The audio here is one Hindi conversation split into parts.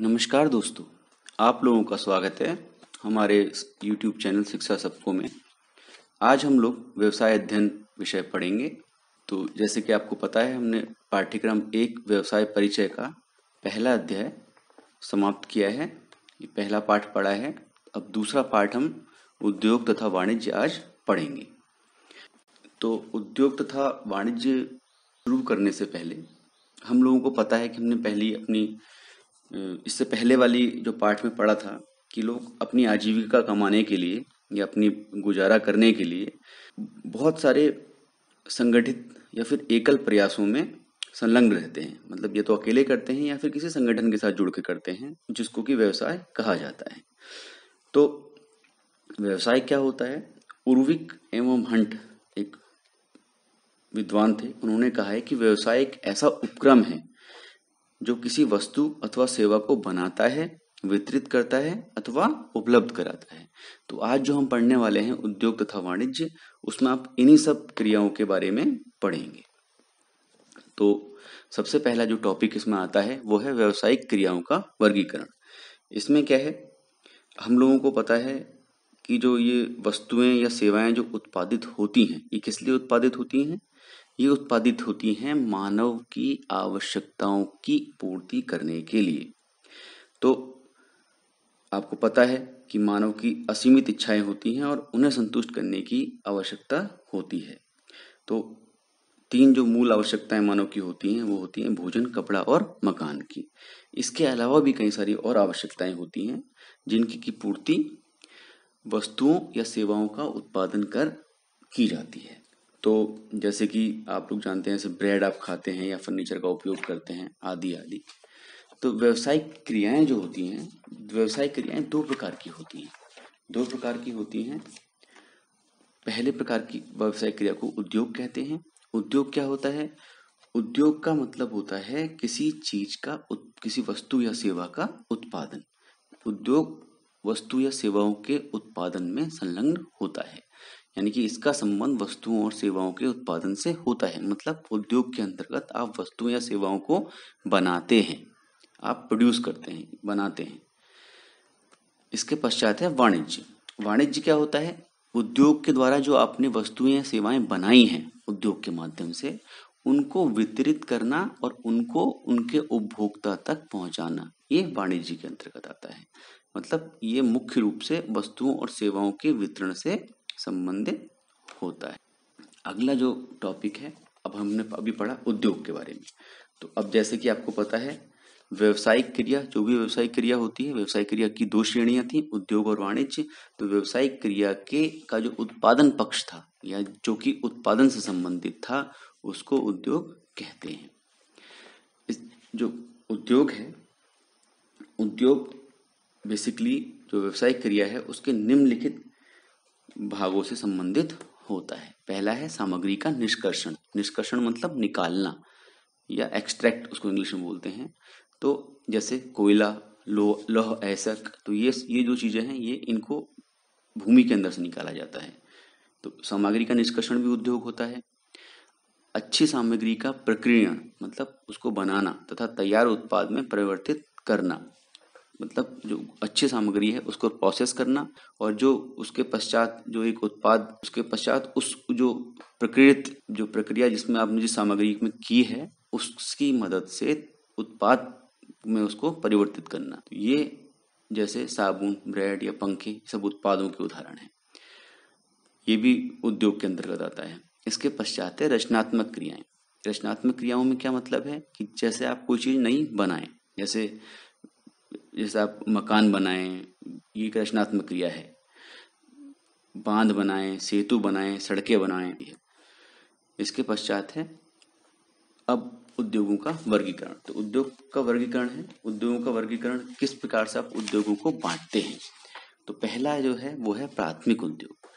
नमस्कार दोस्तों आप लोगों का स्वागत है हमारे YouTube चैनल शिक्षा सबको में आज हम लोग व्यवसाय अध्ययन विषय पढ़ेंगे तो जैसे कि आपको पता है हमने पाठ्यक्रम एक व्यवसाय परिचय का पहला अध्याय समाप्त किया है ये पहला पाठ पढ़ा है अब दूसरा पाठ हम उद्योग तथा वाणिज्य आज पढ़ेंगे तो उद्योग तथा वाणिज्य शुरू करने से पहले हम लोगों को पता है कि हमने पहली अपनी इससे पहले वाली जो पाठ में पढ़ा था कि लोग अपनी आजीविका कमाने के लिए या अपनी गुजारा करने के लिए बहुत सारे संगठित या फिर एकल प्रयासों में संलग्न रहते हैं मतलब ये तो अकेले करते हैं या फिर किसी संगठन के साथ जुड़ के करते हैं जिसको कि व्यवसाय कहा जाता है तो व्यवसाय क्या होता है उर्विक एवं हंट एक विद्वान थे उन्होंने कहा है कि व्यवसाय एक ऐसा उपक्रम है जो किसी वस्तु अथवा सेवा को बनाता है वितरित करता है अथवा उपलब्ध कराता है तो आज जो हम पढ़ने वाले हैं उद्योग तथा वाणिज्य उसमें आप इन्हीं सब क्रियाओं के बारे में पढ़ेंगे तो सबसे पहला जो टॉपिक इसमें आता है वो है व्यावसायिक क्रियाओं का वर्गीकरण इसमें क्या है हम लोगों को पता है कि जो ये वस्तुएं या सेवाएं जो उत्पादित होती हैं ये किस लिए उत्पादित होती हैं ये उत्पादित होती हैं मानव की आवश्यकताओं की पूर्ति करने के लिए तो आपको पता है कि मानव की असीमित इच्छाएं होती हैं और उन्हें संतुष्ट करने की आवश्यकता होती है तो तीन जो मूल आवश्यकताएं मानव की होती हैं वो होती हैं भोजन कपड़ा और मकान की इसके अलावा भी कई सारी और आवश्यकताएं होती हैं जिनकी की पूर्ति वस्तुओं या सेवाओं का उत्पादन कर की जाती है तो जैसे कि आप लोग जानते हैं जैसे ब्रेड आप खाते हैं या फर्नीचर का उपयोग करते हैं आदि आदि तो व्यवसायिक क्रियाएं जो होती हैं व्यवसायिक क्रियाएं दो प्रकार की होती हैं दो प्रकार की होती हैं पहले प्रकार की व्यावसायिक क्रिया को उद्योग कहते हैं उद्योग क्या होता है उद्योग का मतलब होता है किसी चीज का किसी वस्तु या सेवा का उत्पादन उद्योग वस्तु या सेवाओं के उत्पादन में संलग्न होता है यानी कि इसका संबंध वस्तुओं और सेवाओं के उत्पादन से होता है मतलब उद्योग के अंतर्गत आप वस्तुओं या सेवाओं को बनाते हैं आप प्रोड्यूस करते हैं बनाते हैं इसके पश्चात है वाणिज्य वाणिज्य क्या होता है उद्योग के द्वारा जो आपने वस्तुएं या सेवाएं बनाई हैं उद्योग के माध्यम से उनको वितरित करना और उनको उनके उपभोक्ता तक पहुंचाना ये वाणिज्य के अंतर्गत आता है मतलब ये मुख्य रूप से वस्तुओं और सेवाओं के वितरण से संबंधित होता है अगला जो टॉपिक है अब हमने अभी पढ़ा उद्योग के बारे में तो अब जैसे कि आपको पता है व्यवसायिक क्रिया जो भी व्यवसायिक क्रिया होती है व्यवसायिक क्रिया की दो श्रेणियां थी उद्योग और वाणिज्य तो व्यवसायिक क्रिया के का जो उत्पादन पक्ष था या जो कि उत्पादन से संबंधित था उसको उद्योग कहते हैं इस जो उद्योग है उद्योग बेसिकली जो व्यवसायिक क्रिया है उसके निम्नलिखित भागों से संबंधित होता है पहला है सामग्री का निष्कर्षण निष्कर्षण मतलब निकालना या एक्सट्रैक्ट उसको इंग्लिश में बोलते हैं तो जैसे कोयला लोह लोह ऐसक तो ये ये जो चीज़ें हैं ये इनको भूमि के अंदर से निकाला जाता है तो सामग्री का निष्कर्षण भी उद्योग होता है अच्छी सामग्री का प्रक्रिया मतलब उसको बनाना तथा तैयार उत्पाद में परिवर्तित करना मतलब जो अच्छी सामग्री है उसको प्रोसेस करना और जो उसके पश्चात जो एक उत्पाद उसके पश्चात उस जो प्रकृत जो प्रक्रिया जिसमें आपने जिस सामग्री में की है उसकी मदद से उत्पाद में उसको परिवर्तित करना तो ये जैसे साबुन ब्रेड या पंखे सब उत्पादों के उदाहरण हैं ये भी उद्योग के अंतर्गत आता है इसके पश्चात है रचनात्मक क्रियाएं रचनात्मक क्रियाओं में क्या मतलब है कि जैसे आप कोई चीज़ नहीं बनाए जैसे जैसे आप मकान बनाएं ये रचनात्मक क्रिया है बांध बनाएं सेतु बनाएं सड़कें बनाएं इसके पश्चात है अब उद्योगों का वर्गीकरण तो उद्योग का वर्गीकरण है उद्योगों का वर्गीकरण किस प्रकार से आप उद्योगों को बांटते हैं तो पहला जो है वो है प्राथमिक उद्योग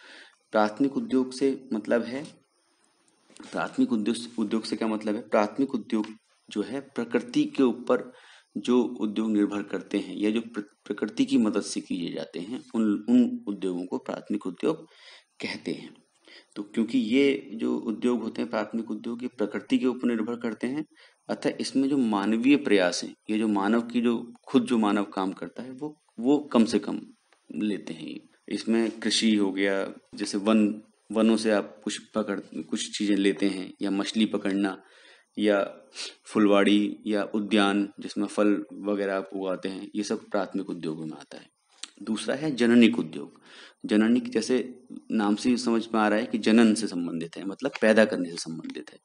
प्राथमिक उद्योग से मतलब है प्राथमिक उद्योग उद्योग से क्या मतलब है प्राथमिक उद्योग जो है प्रकृति के ऊपर जो उद्योग निर्भर करते हैं या जो प्रकृति की मदद से किए जाते हैं उन उन उद्योगों को प्राथमिक उद्योग कहते हैं तो क्योंकि ये जो उद्योग होते हैं प्राथमिक उद्योग ये प्रकृति के ऊपर निर्भर करते हैं अतः इसमें जो मानवीय प्रयास है ये जो मानव की जो खुद जो मानव काम करता है वो वो कम से कम लेते हैं इसमें कृषि हो गया जैसे वन वनों से आप कुछ पकड़ कुछ चीज़ें लेते हैं या मछली पकड़ना या फुलवाड़ी या उद्यान जिसमें फल वगैरह आप उगाते हैं ये सब प्राथमिक उद्योगों में आता है दूसरा है जननिक उद्योग जननिक जैसे नाम से समझ में आ रहा है कि जनन से संबंधित है मतलब पैदा करने से संबंधित है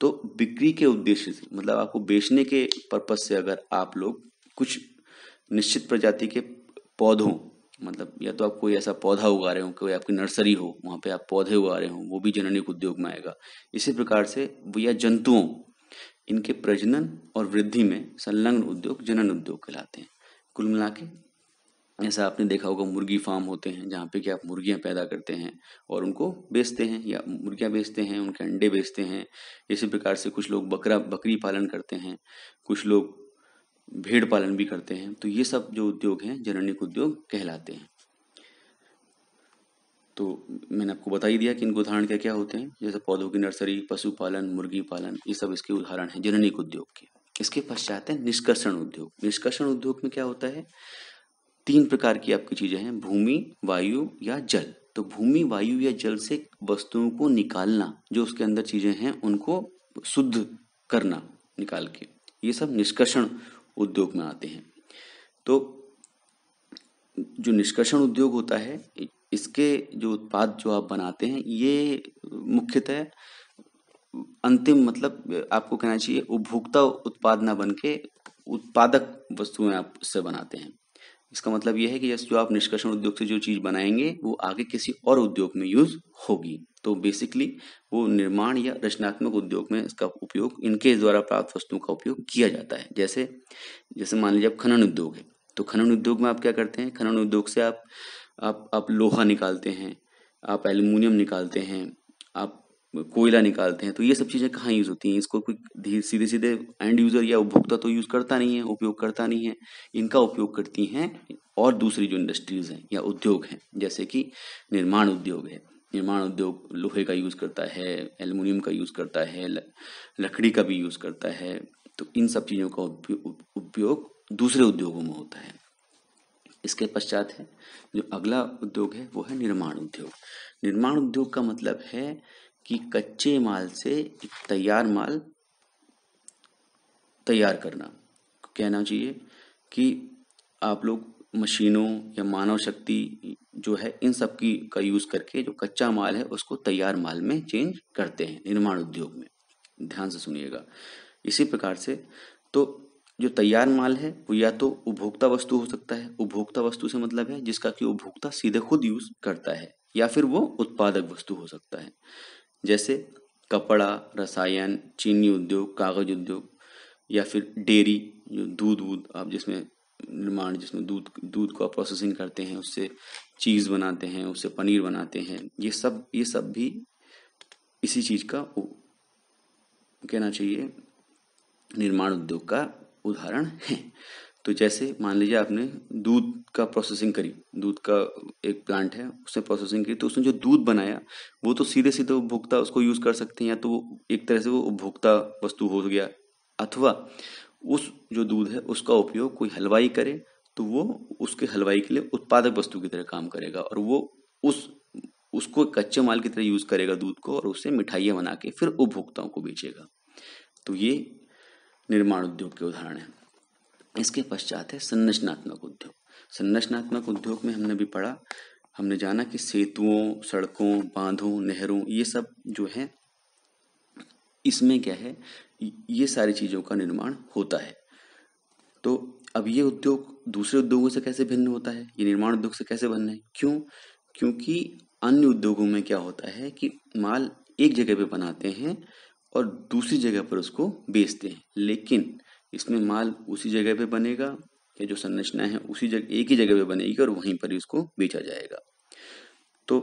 तो बिक्री के उद्देश्य से मतलब आपको बेचने के पर्पज से अगर आप लोग कुछ निश्चित प्रजाति के पौधों मतलब या तो आप कोई ऐसा पौधा उगा रहे हो कोई आपकी नर्सरी हो वहाँ पे आप पौधे उगा रहे हो वो भी जननिक उद्योग में आएगा इसी प्रकार से या जंतुओं इनके प्रजनन और वृद्धि में संलग्न उद्योग जनन उद्योग कहलाते हैं कुल मिला के ऐसा आपने देखा होगा मुर्गी फार्म होते हैं जहाँ पे कि आप मुर्गियाँ पैदा करते हैं और उनको बेचते हैं या मुर्गियाँ बेचते हैं उनके अंडे बेचते हैं इसी प्रकार से कुछ लोग बकरा बकरी पालन करते हैं कुछ लोग भेड़ पालन भी करते हैं तो ये सब जो उद्योग हैं जननिक उद्योग कहलाते हैं तो मैंने आपको बता ही दिया कि इनके उदाहरण क्या क्या होते हैं जैसे पौधों की नर्सरी पशुपालन मुर्गी पालन ये सब इसके उदाहरण हैं जननिक उद्योग के इसके पश्चात है निष्कर्षण उद्योग निष्कर्षण उद्योग में क्या होता है तीन प्रकार की आपकी चीजें हैं भूमि वायु या जल तो भूमि वायु या जल से वस्तुओं को निकालना जो उसके अंदर चीजें हैं उनको शुद्ध करना निकाल के ये सब निष्कर्षण उद्योग में आते हैं तो जो निष्कर्षण उद्योग होता है इसके जो उत्पाद जो आप बनाते हैं ये मुख्यतः अंतिम मतलब आपको कहना चाहिए उपभोक्ता उत्पाद ना बन के उत्पादक वस्तुएं आप उससे बनाते हैं इसका मतलब यह है कि जो आप निष्कर्षण उद्योग से जो चीज़ बनाएंगे वो आगे किसी और उद्योग में यूज़ होगी तो बेसिकली वो निर्माण या रचनात्मक उद्योग में इसका उपयोग इनके द्वारा प्राप्त वस्तुओं का उपयोग किया जाता है जैसे जैसे मान लीजिए आप खनन उद्योग है तो खनन उद्योग में आप क्या करते हैं खनन उद्योग से आप आप आप लोहा निकालते हैं आप एल्यूमिनियम निकालते हैं आप कोयला निकालते हैं तो ये सब चीज़ें कहाँ यूज़ होती हैं इसको कोई सीधे सीधे एंड यूज़र या उपभोक्ता तो यूज़ करता नहीं है उपयोग करता नहीं है इनका उपयोग करती हैं और दूसरी जो इंडस्ट्रीज़ हैं या उद्योग हैं जैसे कि निर्माण उद्योग है निर्माण उद्योग लोहे का यूज़ करता है एल्यूमिनियम का यूज़ करता है लकड़ी का भी यूज़ करता है तो इन सब चीज़ों का उपयोग दूसरे उद्योगों में होता है इसके पश्चात है जो अगला उद्योग है वो है निर्माण उद्योग निर्माण उद्योग का मतलब है कि कच्चे माल से तैयार माल तैयार करना कहना चाहिए कि आप लोग मशीनों या मानव शक्ति जो है इन सब की का यूज़ करके जो कच्चा माल है उसको तैयार माल में चेंज करते हैं निर्माण उद्योग में ध्यान से सुनिएगा इसी प्रकार से तो जो तैयार माल है वो या तो उपभोक्ता वस्तु हो सकता है उपभोक्ता वस्तु से मतलब है जिसका कि उपभोक्ता सीधे खुद यूज करता है या फिर वो उत्पादक वस्तु हो सकता है जैसे कपड़ा रसायन चीनी उद्योग कागज उद्योग या फिर डेयरी जो दूध वूध आप जिसमें निर्माण जिसमें दूध दूध को प्रोसेसिंग करते हैं उससे चीज़ बनाते हैं उससे पनीर बनाते हैं ये सब ये सब भी इसी चीज़ का कहना चाहिए निर्माण उद्योग का उदाहरण हैं तो जैसे मान लीजिए आपने दूध का प्रोसेसिंग करी दूध का एक प्लांट है उसने प्रोसेसिंग की तो उसने जो दूध बनाया वो तो सीधे सीधे उपभोक्ता उसको यूज़ कर सकते हैं या तो वो एक तरह से वो उपभोक्ता वस्तु हो गया अथवा उस जो दूध है उसका उपयोग कोई हलवाई करे तो वो उसके हलवाई के लिए उत्पादक वस्तु की तरह काम करेगा और वो उस उसको कच्चे माल की तरह यूज़ करेगा दूध को और उससे मिठाइयाँ बना के फिर उपभोक्ताओं को बेचेगा तो ये निर्माण उद्योग के उदाहरण हैं इसके पश्चात है संरचनात्मक उद्योग संरचनात्मक उद्योग में हमने भी पढ़ा हमने जाना कि सेतुओं सड़कों बांधों नहरों ये सब जो है इसमें क्या है ये सारी चीज़ों का निर्माण होता है तो अब ये उद्योग दूसरे उद्योगों से कैसे भिन्न होता है ये निर्माण उद्योग से कैसे भिन्न है क्यों क्योंकि अन्य उद्योगों में क्या होता है कि माल एक जगह पे बनाते हैं और दूसरी जगह पर उसको बेचते हैं लेकिन इसमें माल उसी जगह पे बनेगा या जो संरचना है उसी जगह एक ही जगह पे बनेगी और वहीं पर ही उसको बेचा जाएगा तो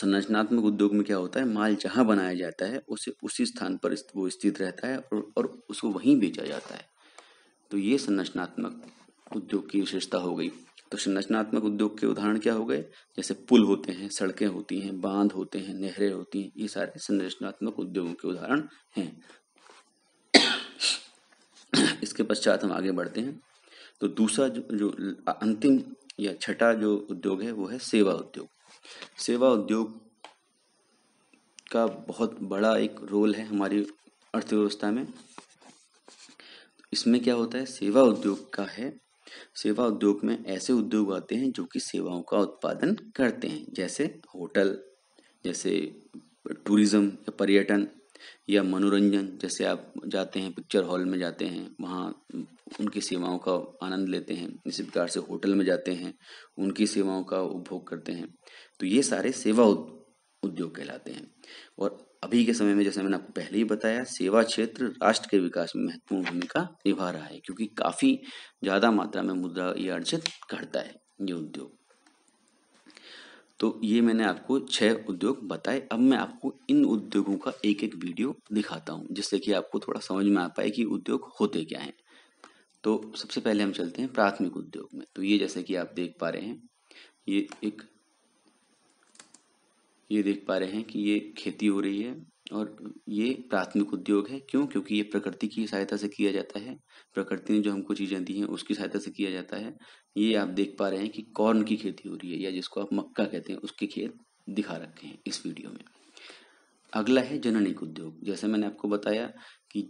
संरचनात्मक उद्योग में क्या होता है माल जहाँ बनाया जाता है उसे उसी स्थान पर वो स्थित रहता है और, और उसको वहीं बेचा जाता है तो ये संरचनात्मक उद्योग की विशेषता हो गई तो संरचनात्मक उद्योग के उदाहरण क्या हो गए जैसे पुल होते हैं सड़कें होती हैं बांध होते हैं नहरें होती हैं ये सारे संरचनात्मक उद्योगों के उदाहरण हैं इसके पश्चात हम आगे बढ़ते हैं तो दूसरा जो, जो अंतिम या छठा जो उद्योग है वो है सेवा उद्योग सेवा उद्योग का बहुत बड़ा एक रोल है हमारी अर्थव्यवस्था में इसमें क्या होता है सेवा उद्योग का है सेवा उद्योग में ऐसे उद्योग आते हैं जो कि सेवाओं का उत्पादन करते हैं जैसे होटल जैसे टूरिज्म या पर्यटन या मनोरंजन जैसे आप जाते हैं पिक्चर हॉल में जाते हैं वहाँ उनकी सेवाओं का आनंद लेते हैं इसी प्रकार से होटल में जाते हैं उनकी सेवाओं का उपभोग करते हैं तो ये सारे सेवा उद्योग कहलाते हैं और अभी के समय में जैसे मैंने आपको पहले ही बताया सेवा क्षेत्र राष्ट्र के विकास में महत्वपूर्ण भूमिका निभा रहा है क्योंकि काफी ज्यादा मात्रा में मुद्रा ये अर्जित करता है ये उद्योग तो ये मैंने आपको छह उद्योग बताए अब मैं आपको इन उद्योगों का एक एक वीडियो दिखाता हूँ जिससे कि आपको थोड़ा समझ में आ पाए कि उद्योग होते क्या हैं तो सबसे पहले हम चलते हैं प्राथमिक उद्योग में तो ये जैसे कि आप देख पा रहे हैं ये एक ये देख पा रहे हैं कि ये खेती हो रही है और ये प्राथमिक उद्योग है क्यों क्योंकि ये प्रकृति की सहायता से किया जाता है प्रकृति ने जो हमको चीज़ें दी हैं उसकी सहायता से किया जाता है ये आप देख पा रहे हैं कि कॉर्न की खेती हो रही है या जिसको आप मक्का कहते हैं उसके खेत दिखा रखे हैं इस वीडियो में अगला है जननिक उद्योग जैसे मैंने आपको बताया कि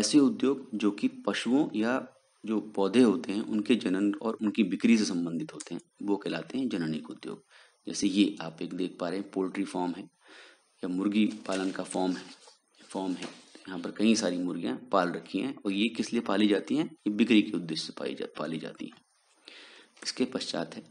ऐसे उद्योग जो कि पशुओं या जो पौधे होते हैं उनके जनन और उनकी बिक्री से संबंधित होते हैं वो कहलाते हैं जननिक उद्योग जैसे ये आप एक देख पा रहे हैं पोल्ट्री फॉर्म है या मुर्गी पालन का फॉर्म है फॉर्म है यहाँ पर कई सारी मुर्गियाँ पाल रखी हैं और ये किस लिए पाली जाती हैं ये बिक्री के उद्देश्य से पाई जा पाली जाती हैं इसके पश्चात है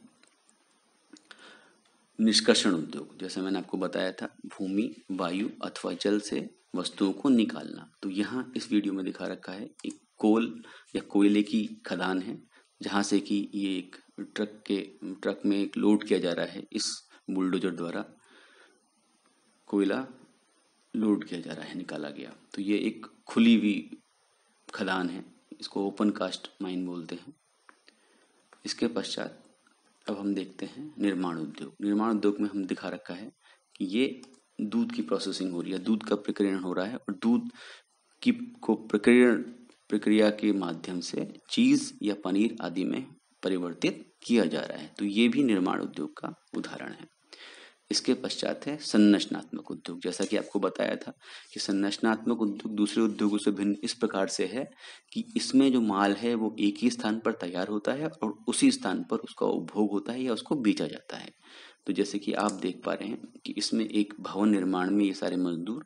निष्कर्षण उद्योग जैसे मैंने आपको बताया था भूमि वायु अथवा जल से वस्तुओं को निकालना तो यहाँ इस वीडियो में दिखा रखा है एक कोल या कोयले की खदान है जहाँ से कि ये एक ट्रक के ट्रक में एक लोड किया जा रहा है इस बुलडोजर द्वारा कोयला लोड किया जा रहा है निकाला गया तो ये एक खुली हुई खदान है इसको ओपन कास्ट माइन बोलते हैं इसके पश्चात अब हम देखते हैं निर्माण उद्योग निर्माण उद्योग में हम दिखा रखा है कि ये दूध की प्रोसेसिंग हो रही है दूध का प्रक्रियण हो रहा है और दूध की को प्रक्रिया प्रक्रिया के माध्यम से चीज़ या पनीर आदि में परिवर्तित किया जा रहा है तो ये भी निर्माण उद्योग का उदाहरण है इसके पश्चात है संरचनात्मक उद्योग जैसा कि आपको बताया था कि संरचनात्मक उद्योग दूसरे उद्योगों से भिन्न इस प्रकार से है कि इसमें जो माल है वो एक ही स्थान पर तैयार होता है और उसी स्थान पर उसका उपभोग होता है या उसको बेचा जाता है तो जैसे कि आप देख पा रहे हैं कि इसमें एक भवन निर्माण में ये सारे मजदूर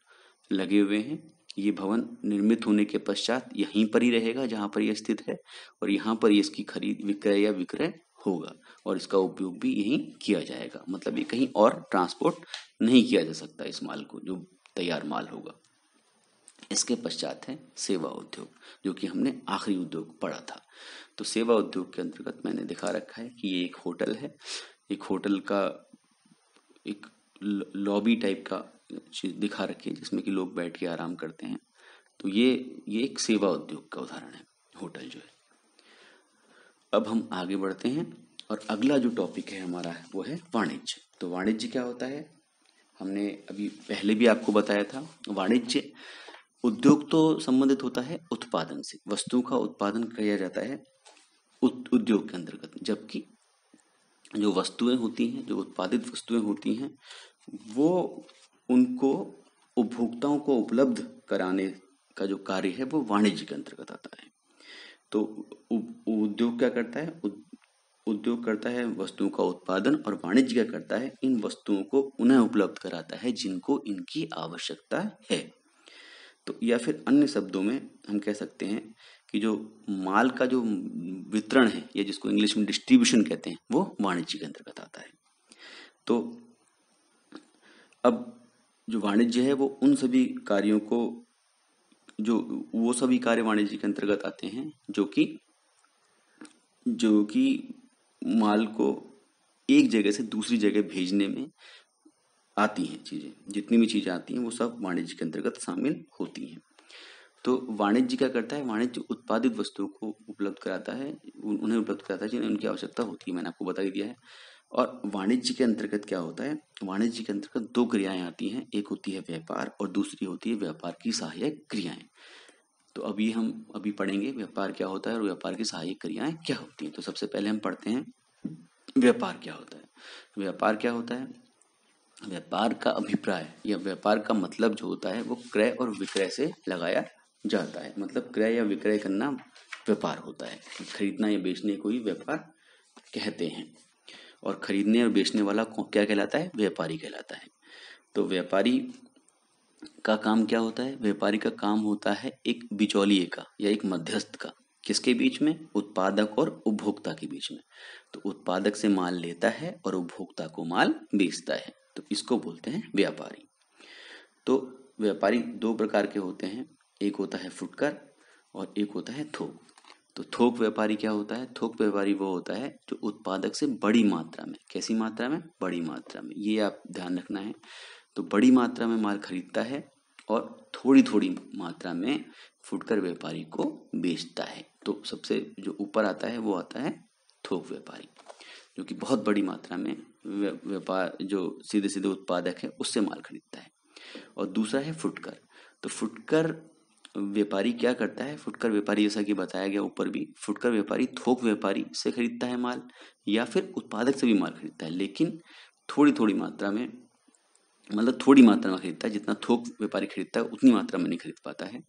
लगे हुए हैं ये भवन निर्मित होने के पश्चात यहीं पर ही रहेगा जहाँ पर यह स्थित है और यहाँ पर इसकी खरीद विक्रय या विक्रय होगा और इसका उपयोग भी यहीं किया जाएगा मतलब ये कहीं और ट्रांसपोर्ट नहीं किया जा सकता इस माल को जो तैयार माल होगा इसके पश्चात है सेवा उद्योग जो कि हमने आखिरी उद्योग पढ़ा था तो सेवा उद्योग के अंतर्गत मैंने दिखा रखा है कि ये एक होटल है एक होटल का एक लॉबी टाइप का चीज दिखा रखी है जिसमें कि लोग बैठ के आराम करते हैं तो ये ये एक सेवा उद्योग का उदाहरण है होटल जो है अब हम आगे बढ़ते हैं और अगला जो टॉपिक है हमारा है वो है वाणिज्य तो वाणिज्य क्या होता है हमने अभी पहले भी आपको बताया था वाणिज्य उद्योग तो संबंधित होता है उत्पादन से वस्तुओं का उत्पादन किया जाता है उद्योग के अंतर्गत जबकि जो वस्तुएं होती हैं जो उत्पादित वस्तुएं होती हैं वो उनको उपभोक्ताओं को उपलब्ध कराने का जो कार्य है वो वाणिज्य के अंतर्गत आता है तो उद्योग क्या करता है उद्योग करता है वस्तुओं का उत्पादन और वाणिज्य क्या करता है इन वस्तुओं को उन्हें उपलब्ध कराता है जिनको इनकी आवश्यकता है तो या फिर अन्य शब्दों में हम कह सकते हैं कि जो माल का जो वितरण है या जिसको इंग्लिश में डिस्ट्रीब्यूशन कहते हैं वो वाणिज्य के अंतर्गत आता है तो अब जो वाणिज्य है वो उन सभी कार्यों को जो वो सभी कार्य वाणिज्य के अंतर्गत आते हैं जो कि जो कि माल को एक जगह से दूसरी जगह भेजने में आती हैं चीज़ें जितनी भी चीज़ें आती हैं वो सब वाणिज्य के अंतर्गत शामिल होती हैं तो वाणिज्य क्या करता है वाणिज्य उत्पादित वस्तुओं को उपलब्ध कराता है उन्हें उपलब्ध कराता है जिन्हें उनकी आवश्यकता होती है मैंने आपको बता दिया है और वाणिज्य के अंतर्गत क्या होता है वाणिज्य के अंतर्गत दो क्रियाएं आती हैं एक होती है व्यापार और दूसरी होती है व्यापार की सहायक क्रियाएं तो अभी हम अभी पढ़ेंगे व्यापार क्या होता है और व्यापार की सहायक क्रियाएं क्या होती हैं तो सबसे पहले हम पढ़ते हैं व्यापार क्या होता है व्यापार क्या होता है व्यापार का अभिप्राय या व्यापार का मतलब जो होता है वो क्रय और विक्रय से लगाया जाता है मतलब क्रय या विक्रय करना व्यापार होता है खरीदना या बेचने को ही व्यापार कहते हैं और खरीदने और बेचने वाला क्या कहलाता है व्यापारी कहलाता है तो व्यापारी का काम क्या होता है व्यापारी का काम होता है एक बिचौलिए का या एक मध्यस्थ का किसके बीच में उत्पादक और उपभोक्ता के बीच में तो उत्पादक से माल लेता है और उपभोक्ता को माल बेचता है तो इसको बोलते हैं व्यापारी तो व्यापारी दो प्रकार के होते हैं एक होता है फुटकर और एक होता है थोक तो थोक व्यापारी क्या होता है थोक व्यापारी वो होता है जो उत्पादक से बड़ी मात्रा में कैसी मात्रा में बड़ी मात्रा में ये आप ध्यान रखना है तो बड़ी मात्रा में माल खरीदता है और थोड़ी थोड़ी मात्रा में फुटकर व्यापारी को बेचता है तो सबसे जो ऊपर आता है वो आता है थोक व्यापारी जो कि बहुत बड़ी मात्रा में व्यापार जो सीधे सीधे उत्पादक है उससे माल खरीदता है और दूसरा है फुटकर तो फुटकर व्यापारी क्या करता है फुटकर व्यापारी जैसा कि बताया गया ऊपर भी फुटकर व्यापारी थोक व्यापारी से खरीदता है माल या फिर उत्पादक से भी माल खरीदता है लेकिन थोड़ी थोड़ी मात्रा में मतलब थोड़ी मात्रा में खरीदता है जितना थोक व्यापारी खरीदता है उतनी मात्रा में नहीं खरीद पाता है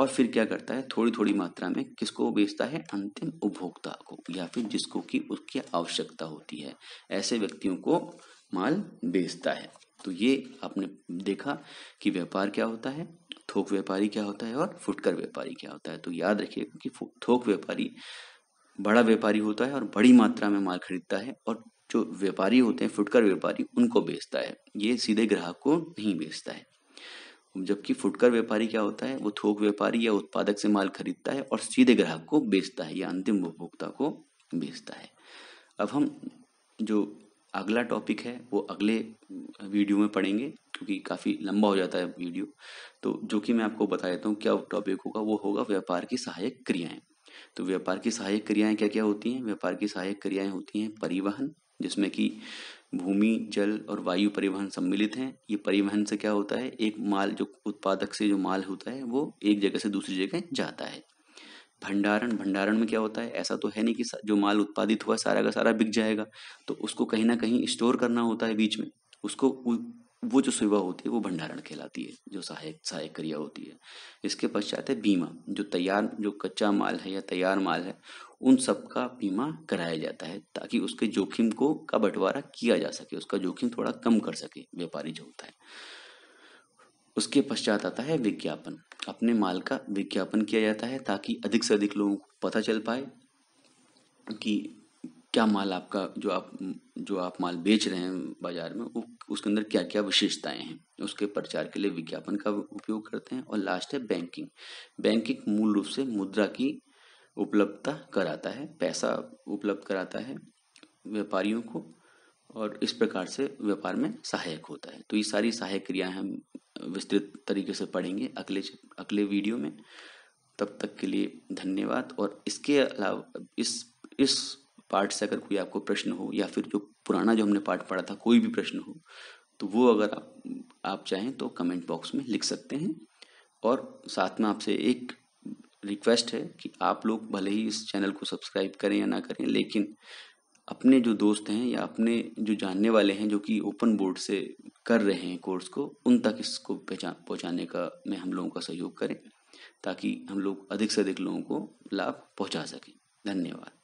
और फिर क्या करता है थोड़ी थोड़ी मात्रा में किसको बेचता है अंतिम उपभोक्ता को या फिर जिसको कि उसकी आवश्यकता होती है ऐसे व्यक्तियों को माल बेचता है तो ये आपने देखा कि व्यापार क्या होता है थोक व्यापारी क्या होता है और फुटकर व्यापारी क्या होता है तो याद रखिएगा कि थोक व्यापारी बड़ा व्यापारी होता है और बड़ी मात्रा में माल खरीदता है और जो व्यापारी होते हैं फुटकर व्यापारी उनको बेचता है ये सीधे ग्राहक को नहीं बेचता है जबकि फुटकर व्यापारी क्या होता है वो थोक व्यापारी या उत्पादक से माल खरीदता है और सीधे ग्राहक को बेचता है या अंतिम उपभोक्ता को बेचता है अब हम जो अगला टॉपिक है वो अगले वीडियो में पढ़ेंगे क्योंकि काफ़ी लंबा हो जाता है वीडियो तो जो कि मैं आपको बता देता हूँ क्या टॉपिक होगा वो होगा व्यापार की सहायक क्रियाएं तो व्यापार की सहायक क्रियाएं क्या क्या होती हैं व्यापार की सहायक क्रियाएं होती हैं परिवहन जिसमें कि भूमि जल और वायु परिवहन सम्मिलित हैं ये परिवहन से क्या होता है एक माल जो उत्पादक से जो माल होता है वो एक जगह से दूसरी जगह जाता है भंडारण भंडारण में क्या होता है ऐसा तो है नहीं कि जो माल उत्पादित हुआ सारा का सारा बिक जाएगा तो उसको कहीं ना कहीं स्टोर करना होता है बीच में उसको वो जो सुविधा होती है वो भंडारण कहलाती है जो सहायक सहायक क्रिया होती है इसके पश्चात है बीमा जो तैयार जो कच्चा माल है या तैयार माल है उन सब का बीमा कराया जाता है ताकि उसके जोखिम को का बंटवारा किया जा सके उसका जोखिम थोड़ा कम कर सके व्यापारी जो होता है उसके पश्चात आता है विज्ञापन अपने माल का विज्ञापन किया जाता है ताकि अधिक से अधिक लोगों को पता चल पाए कि क्या माल आपका जो आप जो आप माल बेच रहे हैं बाज़ार में वो उसके अंदर क्या क्या विशेषताएं हैं उसके प्रचार के लिए विज्ञापन का उपयोग करते हैं और लास्ट है बैंकिंग बैंकिंग मूल रूप से मुद्रा की उपलब्धता कराता है पैसा उपलब्ध कराता है व्यापारियों को और इस प्रकार से व्यापार में सहायक होता है तो ये सारी सहायक क्रियाएं हम विस्तृत तरीके से पढ़ेंगे अगले अगले वीडियो में तब तक के लिए धन्यवाद और इसके अलावा इस इस पार्ट से अगर कोई आपको प्रश्न हो या फिर जो पुराना जो हमने पार्ट पढ़ा था कोई भी प्रश्न हो तो वो अगर आप आप चाहें तो कमेंट बॉक्स में लिख सकते हैं और साथ में आपसे एक रिक्वेस्ट है कि आप लोग भले ही इस चैनल को सब्सक्राइब करें या ना करें लेकिन अपने जो दोस्त हैं या अपने जो जानने वाले हैं जो कि ओपन बोर्ड से कर रहे हैं कोर्स को उन तक इसको पहुंचाने पहुँचाने का में हम लोगों का सहयोग करें ताकि हम लोग अधिक से अधिक लोगों को लाभ पहुँचा सकें धन्यवाद